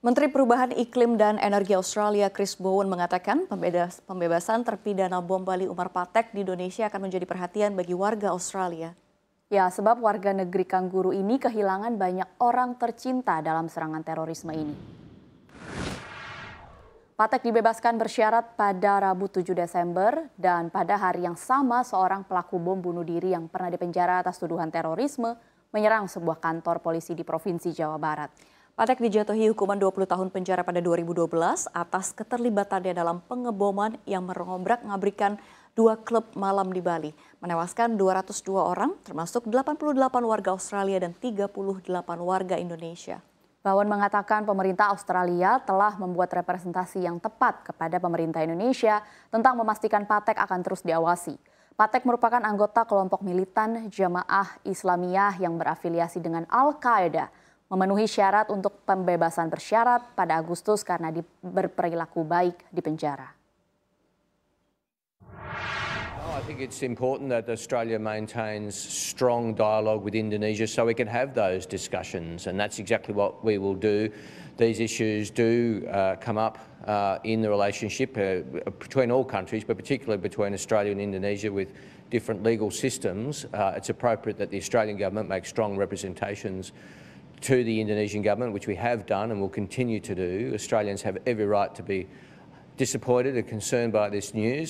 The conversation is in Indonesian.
Menteri Perubahan Iklim dan Energi Australia Chris Bowen mengatakan pembebasan terpidana bom Bali Umar Patek di Indonesia akan menjadi perhatian bagi warga Australia. Ya, sebab warga negeri Kangguru ini kehilangan banyak orang tercinta dalam serangan terorisme ini. Patek dibebaskan bersyarat pada Rabu 7 Desember dan pada hari yang sama seorang pelaku bom bunuh diri yang pernah dipenjara atas tuduhan terorisme menyerang sebuah kantor polisi di Provinsi Jawa Barat. Patek dijatuhi hukuman 20 tahun penjara pada 2012 atas keterlibatannya dalam pengeboman yang merongobrak-ngabrikan dua klub malam di Bali, menewaskan 202 orang termasuk 88 warga Australia dan 38 warga Indonesia. Bawan mengatakan pemerintah Australia telah membuat representasi yang tepat kepada pemerintah Indonesia tentang memastikan Patek akan terus diawasi. Patek merupakan anggota kelompok militan Jamaah Islamiyah yang berafiliasi dengan Al-Qaeda memenuhi syarat untuk pembebasan bersyarat pada Agustus karena berperilaku baik di penjara. Oh, I think it's important that Australia maintains strong dialogue with Indonesia so we can have those discussions, and that's exactly what we will do. These issues do uh, come up uh, in the relationship uh, between all countries, but particularly between Australia and Indonesia with different legal systems. Uh, it's appropriate that the Australian government make strong representations to the Indonesian government, which we have done and will continue to do. Australians have every right to be disappointed and concerned by this news.